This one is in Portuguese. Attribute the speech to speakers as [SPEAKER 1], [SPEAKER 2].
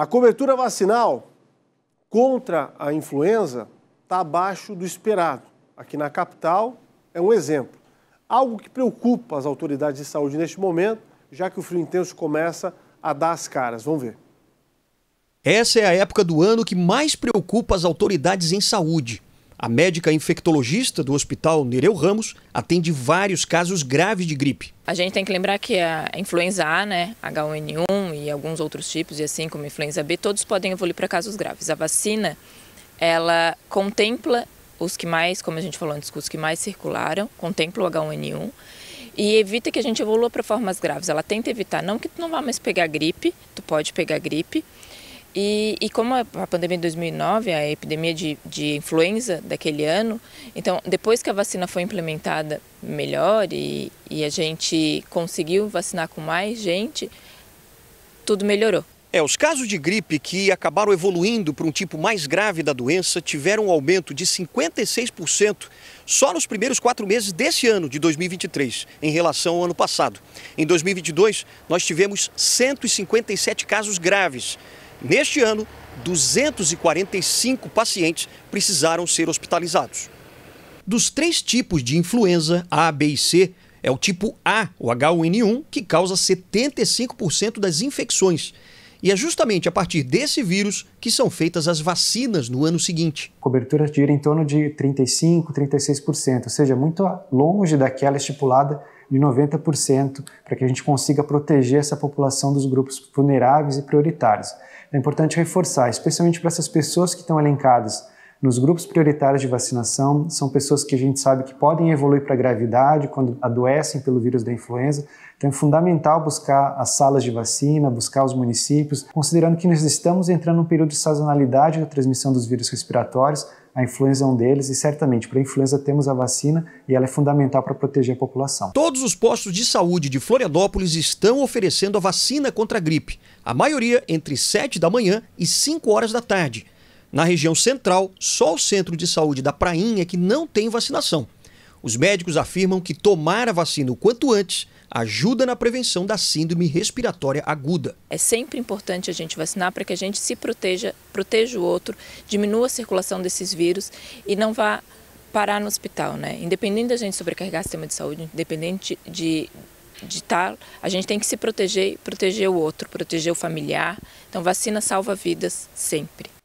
[SPEAKER 1] A cobertura vacinal contra a influenza está abaixo do esperado. Aqui na capital é um exemplo. Algo que preocupa as autoridades de saúde neste momento, já que o frio intenso começa a dar as caras. Vamos ver.
[SPEAKER 2] Essa é a época do ano que mais preocupa as autoridades em saúde. A médica infectologista do Hospital Nereu Ramos atende vários casos graves de gripe.
[SPEAKER 3] A gente tem que lembrar que a influenza A, né, H1N1 e alguns outros tipos, e assim como influenza B, todos podem evoluir para casos graves. A vacina, ela contempla os que mais, como a gente falou antes, os que mais circularam, contempla o H1N1 e evita que a gente evolua para formas graves. Ela tenta evitar, não que tu não vá mais pegar gripe, tu pode pegar gripe. E, e como a pandemia de 2009, a epidemia de, de influenza daquele ano, então depois que a vacina foi implementada melhor e, e a gente conseguiu vacinar com mais gente, tudo melhorou.
[SPEAKER 2] É, os casos de gripe que acabaram evoluindo para um tipo mais grave da doença tiveram um aumento de 56% só nos primeiros quatro meses desse ano, de 2023, em relação ao ano passado. Em 2022, nós tivemos 157 casos graves. Neste ano, 245 pacientes precisaram ser hospitalizados. Dos três tipos de influenza, A, B e C, é o tipo A, o H1N1, que causa 75% das infecções. E é justamente a
[SPEAKER 1] partir desse vírus que são feitas as vacinas no ano seguinte. Cobertura gira em torno de 35%, 36%, ou seja, muito longe daquela estipulada de 90% para que a gente consiga proteger essa população dos grupos vulneráveis e prioritários. É importante reforçar, especialmente para essas pessoas que estão elencadas nos grupos prioritários de vacinação, são pessoas que a gente sabe que podem evoluir para gravidade quando adoecem pelo vírus da influenza. Então é fundamental buscar as salas de vacina, buscar os municípios, considerando que nós estamos entrando num período de sazonalidade da transmissão dos vírus respiratórios, a influenza é um deles e certamente para a influenza temos a vacina e ela é fundamental para proteger a população.
[SPEAKER 2] Todos os postos de saúde de Florianópolis estão oferecendo a vacina contra a gripe, a maioria entre 7 da manhã e 5 horas da tarde. Na região central, só o centro de saúde da Prainha é que não tem vacinação. Os médicos afirmam que tomar a vacina o quanto antes ajuda na prevenção da síndrome respiratória aguda.
[SPEAKER 3] É sempre importante a gente vacinar para que a gente se proteja, proteja o outro, diminua a circulação desses vírus e não vá parar no hospital, né? Independente da gente sobrecarregar o sistema de saúde, independente de de tal, tá, a gente tem que se proteger, proteger o outro, proteger o familiar. Então vacina salva vidas sempre.